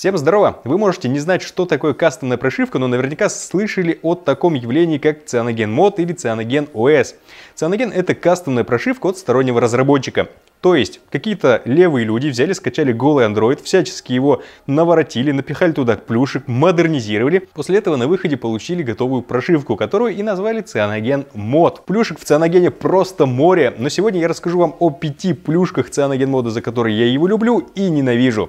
Всем здорово! Вы можете не знать, что такое кастомная прошивка, но наверняка слышали о таком явлении, как Cyanogen Mod или Cyanogen OS. Cyanogen — это кастомная прошивка от стороннего разработчика. То есть, какие-то левые люди взяли, скачали голый Android, всячески его наворотили, напихали туда плюшек, модернизировали. После этого на выходе получили готовую прошивку, которую и назвали Cyanogen Mod. Плюшек в Cyanogen просто море, но сегодня я расскажу вам о пяти плюшках Cyanogen Mod, за которые я его люблю и ненавижу.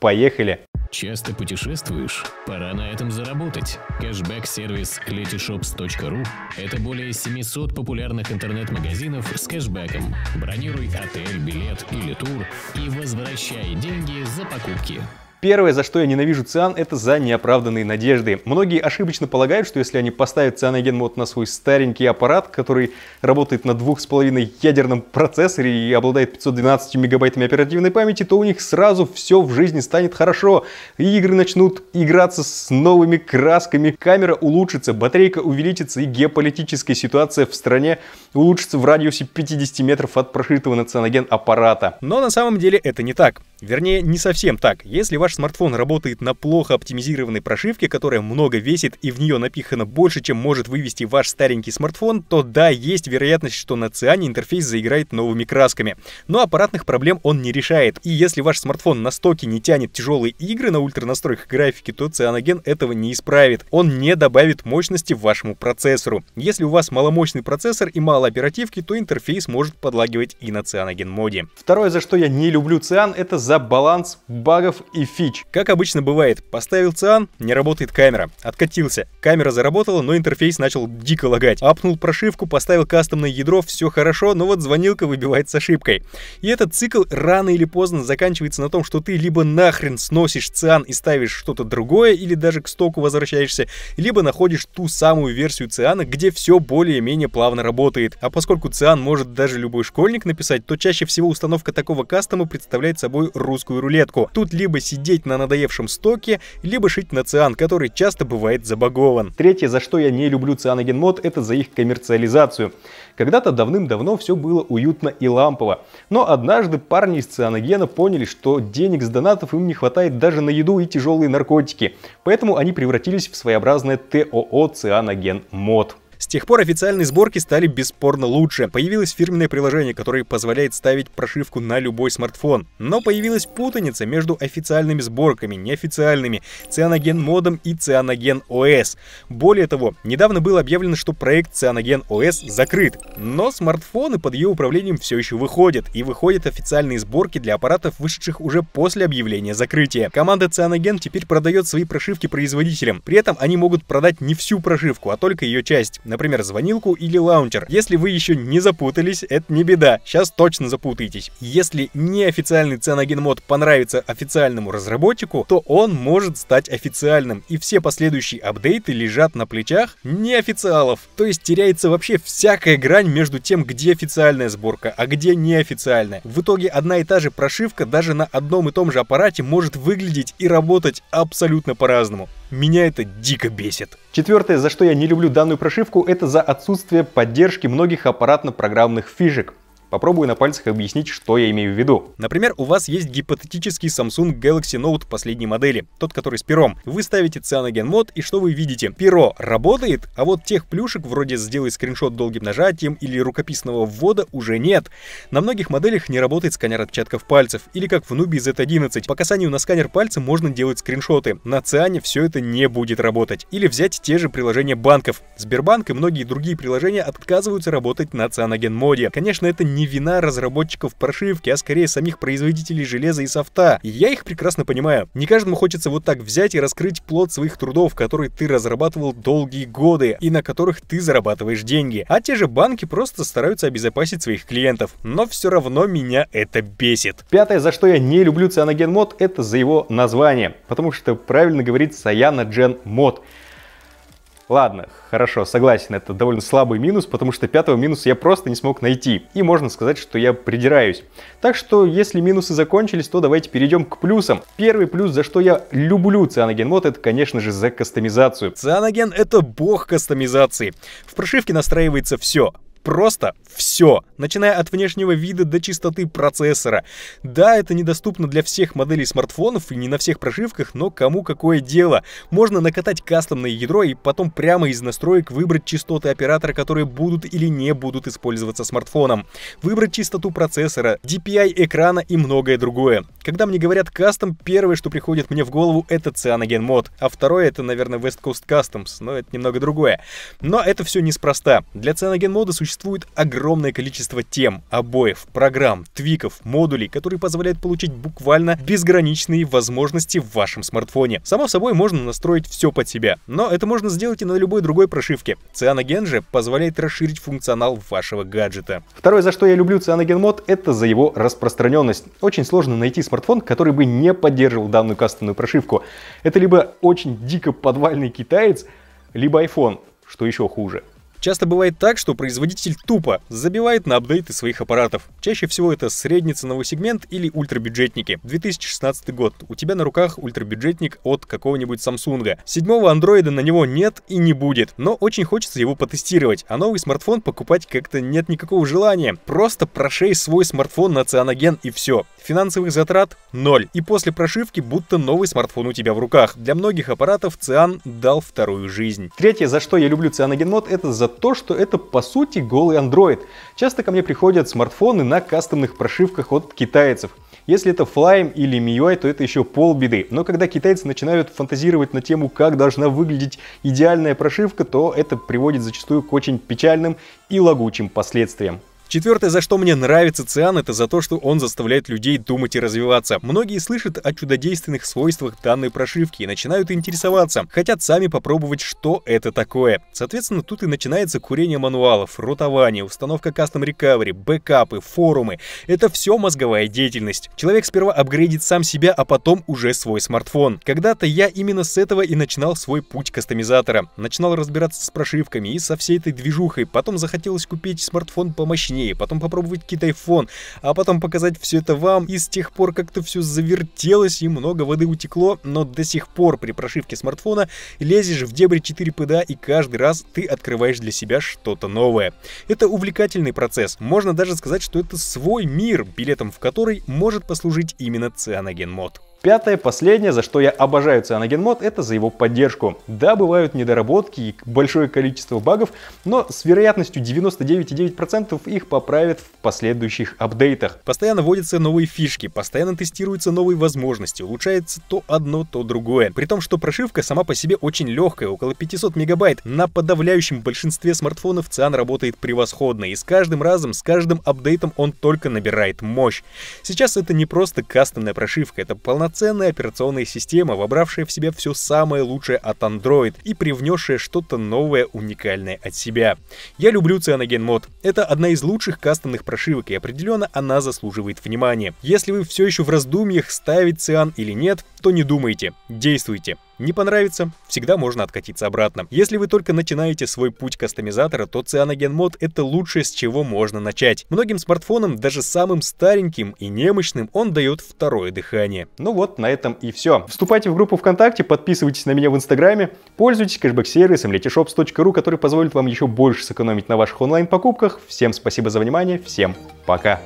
Поехали! Часто путешествуешь? Пора на этом заработать. Кэшбэк-сервис letyshops.ru – это более 700 популярных интернет-магазинов с кэшбэком. Бронируй отель, билет или тур и возвращай деньги за покупки. Первое, за что я ненавижу циан, это за неоправданные надежды. Многие ошибочно полагают, что если они поставят цианоген мод на свой старенький аппарат, который работает на 2,5 ядерном процессоре и обладает 512 мегабайтами оперативной памяти, то у них сразу все в жизни станет хорошо. И игры начнут играться с новыми красками, камера улучшится, батарейка увеличится и геополитическая ситуация в стране улучшится в радиусе 50 метров от прошитого на цианоген аппарата. Но на самом деле это не так. Вернее, не совсем так. Если ваш смартфон работает на плохо оптимизированной прошивке, которая много весит и в нее напихано больше, чем может вывести ваш старенький смартфон, то да, есть вероятность, что на Циане интерфейс заиграет новыми красками. Но аппаратных проблем он не решает. И если ваш смартфон на стоке не тянет тяжелые игры на ультранастройках графики, то Цианоген этого не исправит. Он не добавит мощности вашему процессору. Если у вас маломощный процессор и мало оперативки, то интерфейс может подлагивать и на Цианоген моде. Второе, за что я не люблю Циан, это за баланс багов и фич. Как обычно бывает, поставил циан, не работает камера. Откатился. Камера заработала, но интерфейс начал дико лагать. Апнул прошивку, поставил кастомное ядро, все хорошо, но вот звонилка выбивает с ошибкой. И этот цикл рано или поздно заканчивается на том, что ты либо нахрен сносишь циан и ставишь что-то другое, или даже к стоку возвращаешься, либо находишь ту самую версию циана, где все более-менее плавно работает. А поскольку циан может даже любой школьник написать, то чаще всего установка такого кастома представляет собой русскую рулетку. Тут либо сидеть на надоевшем стоке, либо шить на циан, который часто бывает забагован. Третье, за что я не люблю цианогенмод, это за их коммерциализацию. Когда-то давным-давно все было уютно и лампово. Но однажды парни из цианогена поняли, что денег с донатов им не хватает даже на еду и тяжелые наркотики. Поэтому они превратились в своеобразное ТОО цианоген мод. С тех пор официальные сборки стали бесспорно лучше. Появилось фирменное приложение, которое позволяет ставить прошивку на любой смартфон. Но появилась путаница между официальными сборками, неофициальными, цианоген модом и цианоген ОС. Более того, недавно было объявлено, что проект цианоген ОС закрыт. Но смартфоны под ее управлением все еще выходят, и выходят официальные сборки для аппаратов, вышедших уже после объявления закрытия. Команда Cyanogen теперь продает свои прошивки производителям. При этом они могут продать не всю прошивку, а только ее часть например, звонилку или лаунчер. Если вы еще не запутались, это не беда, сейчас точно запутаетесь. Если неофициальный ценогенмод понравится официальному разработчику, то он может стать официальным, и все последующие апдейты лежат на плечах неофициалов. То есть теряется вообще всякая грань между тем, где официальная сборка, а где неофициальная. В итоге одна и та же прошивка даже на одном и том же аппарате может выглядеть и работать абсолютно по-разному. Меня это дико бесит. Четвертое, за что я не люблю данную прошивку, это за отсутствие поддержки многих аппаратно-программных фишек. Попробую на пальцах объяснить, что я имею в виду. Например, у вас есть гипотетический Samsung Galaxy Note последней модели, тот, который с пером. Вы ставите Cyanogen мод, и что вы видите? Перо работает, а вот тех плюшек, вроде сделать скриншот долгим нажатием» или рукописного ввода, уже нет. На многих моделях не работает сканер отпечатков пальцев, или как в Nubia Z11. По касанию на сканер пальца можно делать скриншоты. На Циане все это не будет работать. Или взять те же приложения банков. Сбербанк и многие другие приложения отказываются работать на Cyanogen моде. Конечно, это не не вина разработчиков прошивки, а скорее самих производителей железа и софта. И я их прекрасно понимаю. Не каждому хочется вот так взять и раскрыть плод своих трудов, которые ты разрабатывал долгие годы и на которых ты зарабатываешь деньги. А те же банки просто стараются обезопасить своих клиентов. Но все равно меня это бесит. Пятое, за что я не люблю цианоген мод, это за его название. Потому что правильно говорит Саяна Джен Мод. Ладно, хорошо, согласен, это довольно слабый минус, потому что пятого минуса я просто не смог найти. И можно сказать, что я придираюсь. Так что, если минусы закончились, то давайте перейдем к плюсам. Первый плюс, за что я люблю Cyanogen Mod, это, конечно же, за кастомизацию. Cyanogen — это бог кастомизации. В прошивке настраивается все просто все, начиная от внешнего вида до чистоты процессора. Да, это недоступно для всех моделей смартфонов и не на всех прошивках, но кому какое дело. Можно накатать кастомное ядро и потом прямо из настроек выбрать частоты оператора, которые будут или не будут использоваться смартфоном. Выбрать чистоту процессора, DPI экрана и многое другое. Когда мне говорят кастом, первое, что приходит мне в голову, это цианоген мод, а второе это, наверное, West Coast Customs, но это немного другое. Но это все неспроста. Для цианоген мода существует огромное количество тем, обоев, программ, твиков, модулей, которые позволяют получить буквально безграничные возможности в вашем смартфоне. Само собой, можно настроить все под себя, но это можно сделать и на любой другой прошивке. Cyanogen же позволяет расширить функционал вашего гаджета. Второе, за что я люблю цианоген мод, это за его распространенность. Очень сложно найти смартфон смартфон, который бы не поддерживал данную кастомную прошивку. Это либо очень дико подвальный китаец, либо iPhone, что еще хуже. Часто бывает так, что производитель тупо забивает на апдейты своих аппаратов. Чаще всего это среднеценовой сегмент или ультрабюджетники. 2016 год. У тебя на руках ультрабюджетник от какого-нибудь Samsung. Седьмого андроида на него нет и не будет, но очень хочется его потестировать, а новый смартфон покупать как-то нет никакого желания. Просто прошей свой смартфон на цианоген и все. Финансовых затрат — ноль. И после прошивки будто новый смартфон у тебя в руках. Для многих аппаратов циан дал вторую жизнь. Третье, за что я люблю цианогенмод, это за за то, что это по сути голый Android. Часто ко мне приходят смартфоны на кастомных прошивках от китайцев. Если это Flyme или MIUI, то это еще полбеды. Но когда китайцы начинают фантазировать на тему, как должна выглядеть идеальная прошивка, то это приводит зачастую к очень печальным и лагучим последствиям. Четвертое, за что мне нравится циан, это за то, что он заставляет людей думать и развиваться. Многие слышат о чудодейственных свойствах данной прошивки и начинают интересоваться, хотят сами попробовать, что это такое. Соответственно, тут и начинается курение мануалов, ротование, установка кастом рекавери, бэкапы, форумы. Это все мозговая деятельность. Человек сперва апгрейдит сам себя, а потом уже свой смартфон. Когда-то я именно с этого и начинал свой путь кастомизатора. Начинал разбираться с прошивками и со всей этой движухой, потом захотелось купить смартфон по помощнее вкуснее, потом попробовать китайфон, а потом показать все это вам, и с тех пор как-то все завертелось и много воды утекло, но до сих пор при прошивке смартфона лезешь в дебри 4PDA и каждый раз ты открываешь для себя что-то новое. Это увлекательный процесс, можно даже сказать, что это свой мир, билетом в который может послужить именно цианоген мод. Пятое, последнее, за что я обожаю CyanogenMod, это за его поддержку. Да, бывают недоработки и большое количество багов, но с вероятностью 99,9% их поправят в последующих апдейтах. Постоянно вводятся новые фишки, постоянно тестируются новые возможности, улучшается то одно, то другое. При том, что прошивка сама по себе очень легкая, около 500 мегабайт. На подавляющем большинстве смартфонов Циан работает превосходно, и с каждым разом, с каждым апдейтом он только набирает мощь. Сейчас это не просто кастомная прошивка, это полноценная полноценная операционная система, вобравшая в себя все самое лучшее от Android и привнесшая что-то новое, уникальное от себя. Я люблю Cyanogen Mod. Это одна из лучших кастомных прошивок, и определенно она заслуживает внимания. Если вы все еще в раздумьях, ставить Cyan или нет, то не думайте, действуйте не понравится, всегда можно откатиться обратно. Если вы только начинаете свой путь кастомизатора, то CyanogenMod это лучшее, с чего можно начать. Многим смартфонам, даже самым стареньким и немощным, он дает второе дыхание. Ну вот, на этом и все. Вступайте в группу ВКонтакте, подписывайтесь на меня в Инстаграме, пользуйтесь кэшбэк-сервисом letyshops.ru, который позволит вам еще больше сэкономить на ваших онлайн-покупках. Всем спасибо за внимание, всем пока!